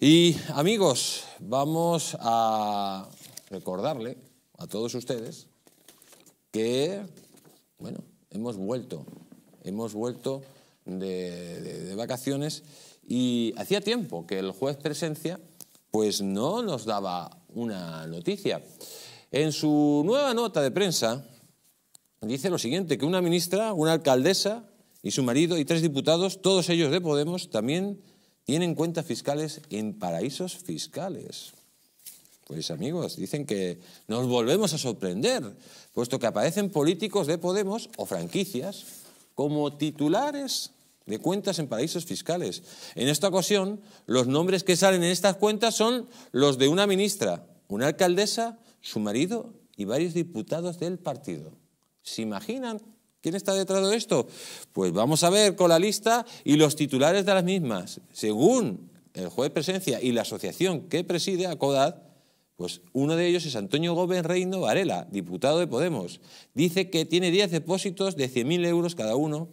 Y amigos, vamos a recordarle a todos ustedes que, bueno, hemos vuelto, hemos vuelto de, vacaciones y hacía tiempo que el juez presencia pues no nos daba una noticia. En su nueva nota de prensa dice lo siguiente, que una ministra, una alcaldesa y su marido y tres diputados, todos ellos de Podemos, también tienen cuentas fiscales en paraísos fiscales. Pues amigos, dicen que nos volvemos a sorprender, puesto que aparecen políticos de Podemos o franquicias como titulares de cuentas en paraísos fiscales. En esta ocasión, los nombres que salen en estas cuentas son los de una ministra, una alcaldesa, su marido y varios diputados del partido. ¿Se imaginan ¿Quién está detrás de esto? Pues vamos a ver con la lista y los titulares de las mismas. Según el juez de presencia y la asociación que preside a CODAD, pues uno de ellos es Antonio Gómez Reino Varela, diputado de Podemos. Dice que tiene 10 depósitos de 100.000 euros cada uno,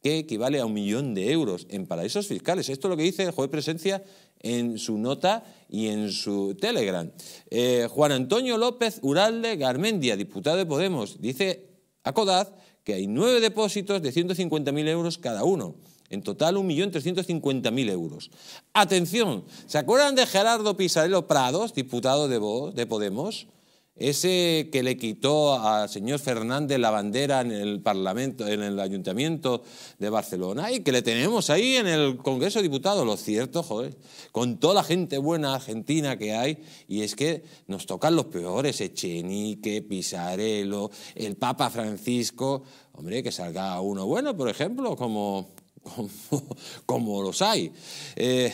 que equivale a un millón de euros en paraísos fiscales. Esto es lo que dice el juez de presencia en su nota y en su Telegram. Eh, Juan Antonio López Uralde Garmendia, diputado de Podemos, dice a CODAD que hay nueve depósitos de 150.000 euros cada uno. En total, 1.350.000 euros. Atención, ¿se acuerdan de Gerardo Pisarello Prados, diputado de, de Podemos? ese que le quitó al señor Fernández la bandera en el Parlamento, en el Ayuntamiento de Barcelona, y que le tenemos ahí en el Congreso de Diputados, lo cierto, joder, con toda la gente buena argentina que hay, y es que nos tocan los peores, Echenique, Pisarello, el Papa Francisco, hombre, que salga uno bueno, por ejemplo, como, como, los hay. Eh,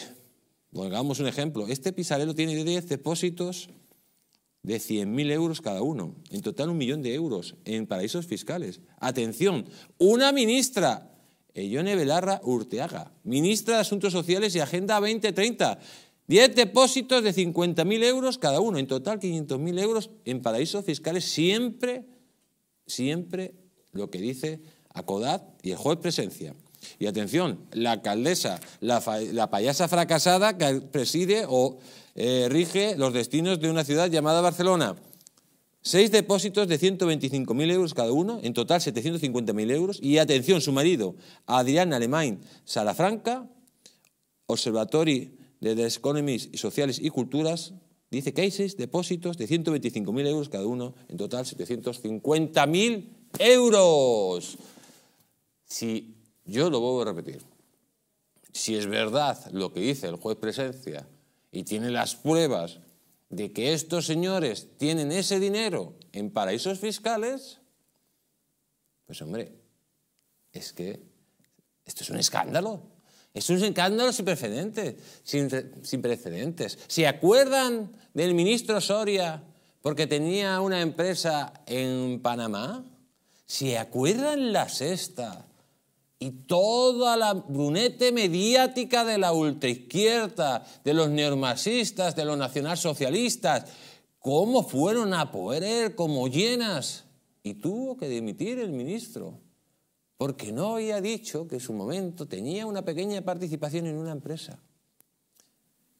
pongamos un ejemplo, este Pisarello tiene 10 depósitos de 100.000 euros cada uno, en total un millón de euros en paraísos fiscales. Atención, una ministra, Elione Belarra Urteaga, ministra de Asuntos Sociales y Agenda 2030, 10 depósitos de 50.000 euros cada uno, en total 500.000 euros en paraísos fiscales, siempre, siempre lo que dice ACODAT y el juez presencia. Y atención, la alcaldesa, la, payasa fracasada que preside o eh, rige los destinos de una ciudad llamada Barcelona. Seis depósitos de 125.000 euros cada uno, en total 750.000 euros. Y atención, su marido, Adrián Alemán Salafranca, Observatory de Economies Sociales y Culturas, dice que hay seis depósitos de 125.000 euros cada uno, en total 750.000 euros. Si yo lo vuelvo a repetir. Si es verdad lo que dice el juez Presencia y tiene las pruebas de que estos señores tienen ese dinero en paraísos fiscales, pues hombre, es que esto es un escándalo. es un escándalo sin precedentes. Sin, sin precedentes. ¿Se acuerdan del ministro Soria porque tenía una empresa en Panamá? ¿Se acuerdan la sexta? y toda la brunete mediática de la ultraizquierda, de los neomarxistas, de los nacionalsocialistas, cómo fueron a poder como llenas. Y tuvo que dimitir el ministro, porque no había dicho que en su momento tenía una pequeña participación en una empresa.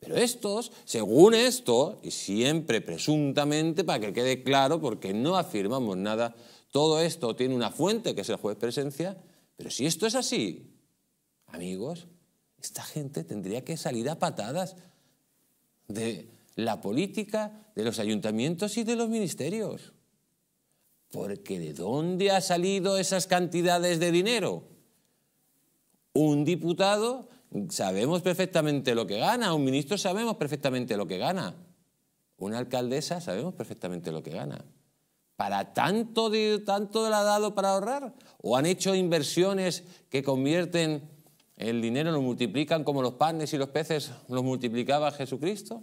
Pero estos, según esto, y siempre presuntamente para que quede claro, porque no afirmamos nada, todo esto tiene una fuente que es el juez presencia, pero si esto es así, amigos, esta gente tendría que salir a patadas de la política, de los ayuntamientos y de los ministerios. Porque ¿de dónde han salido esas cantidades de dinero? Un diputado sabemos perfectamente lo que gana, un ministro sabemos perfectamente lo que gana, una alcaldesa sabemos perfectamente lo que gana para tanto, de, tanto le ha dado para ahorrar? ¿O han hecho inversiones que convierten el dinero, lo multiplican como los panes y los peces lo multiplicaba Jesucristo?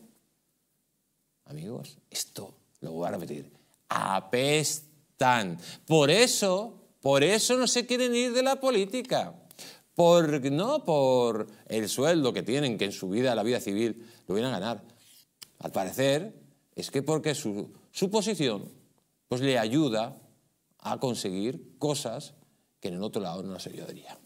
Amigos, esto lo voy a repetir. Apestan. Por eso, por eso no se quieren ir de la política. Por, no por el sueldo que tienen, que en su vida, la vida civil, lo vienen a ganar. Al parecer, es que porque su, su posición pues le ayuda a conseguir cosas que en el otro lado no las ayudaría.